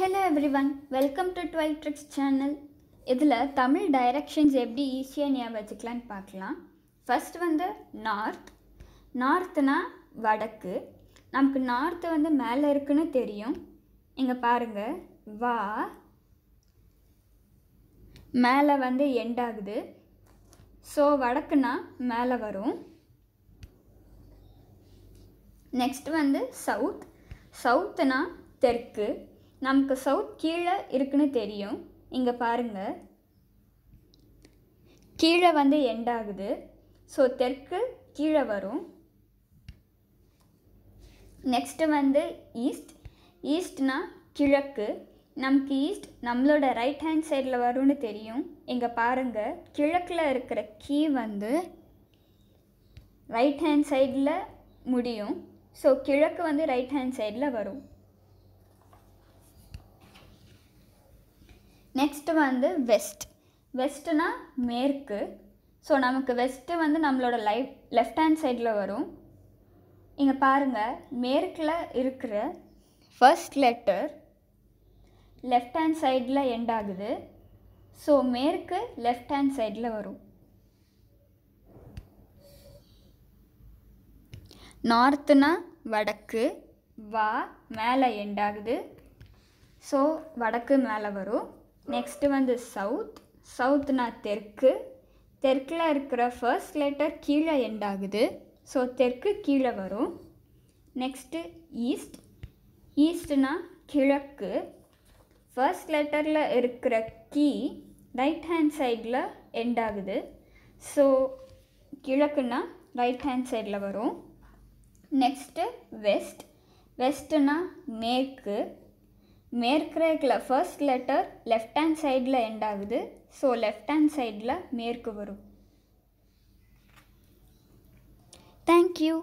hello everyone welcome to dwell tricks channel இதில் Tamil directions எப்படி ஈஸியாக ஞாபகம் வச்சுக்கலான்னு பார்க்கலாம் ஃபஸ்ட் வந்து நார்த் நார்த்துனா வடக்கு நமக்கு நார்த்து வந்து மேலே இருக்குன்னு தெரியும் இங்கே பாருங்கள் வா மேலே வந்து எண்டாகுது ஸோ வடக்குனா மேலே வரும் நெக்ஸ்ட் வந்து சவுத் சவுத்துனா தெற்கு நமக்கு சவுத் கீழே இருக்குன்னு தெரியும் இங்கே பாருங்கள் கீழே வந்து எண்டாகுது ஸோ தெற்கு கீழே வரும் நெக்ஸ்ட்டு வந்து ஈஸ்ட் ஈஸ்ட்னா கிழக்கு நமக்கு ஈஸ்ட் நம்மளோட ரைட் ஹேண்ட் சைடில் வரும்னு தெரியும் இங்கே பாருங்கள் கிழக்கில் இருக்கிற கீ வந்து ரைட் ஹேண்ட் சைடில் முடியும் ஸோ கிழக்கு வந்து ரைட் ஹேண்ட் சைடில் வரும் நெக்ஸ்ட்டு வந்து வெஸ்ட் வெஸ்ட்டுனா மேற்கு ஸோ நமக்கு வெஸ்ட்டு வந்து நம்மளோட லைஃப் லெஃப்ட் ஹேண்ட் சைடில் வரும் இங்கே பாருங்கள் மேற்கில் இருக்கிற ஃபர்ஸ்ட் லெட்டர் லெஃப்ட் ஹேண்ட் சைடில் எண்ட் ஆகுது ஸோ மேற்கு லெஃப்ட் ஹேண்ட் சைடில் வரும் நார்த்துனா வடக்கு வா மேலே எண்ட் ஆகுது ஸோ வடக்கு மேலே வரும் நெக்ஸ்ட்டு வந்து சவுத் சவுத்னா தெற்கு தெற்கில் இருக்கிற ஃபர்ஸ்ட் லெட்டர் கீழே எண்ட் ஆகுது ஸோ தெற்கு கீழே வரும் நெக்ஸ்ட்டு ஈஸ்ட் ஈஸ்ட்னா கிழக்கு ஃபர்ஸ்ட் லெட்டரில் இருக்கிற கீ ரைட் ஹேண்ட் சைடில் எண்ட் ஆகுது ஸோ கிழக்குனா ரைட் ஹேண்ட் சைடில் வரும் நெக்ஸ்ட்டு வெஸ்ட் வெஸ்ட்டுனா மேற்கு மேற்கிரேக்கில் ஃபர்ஸ்ட் லெட்டர் லெஃப்ட் ஹேண்ட் சைடில் எண்ட் ஆகுது ஸோ லெஃப்ட் ஹேண்ட் சைடில் மேற்கு வரும் தேங்க்யூ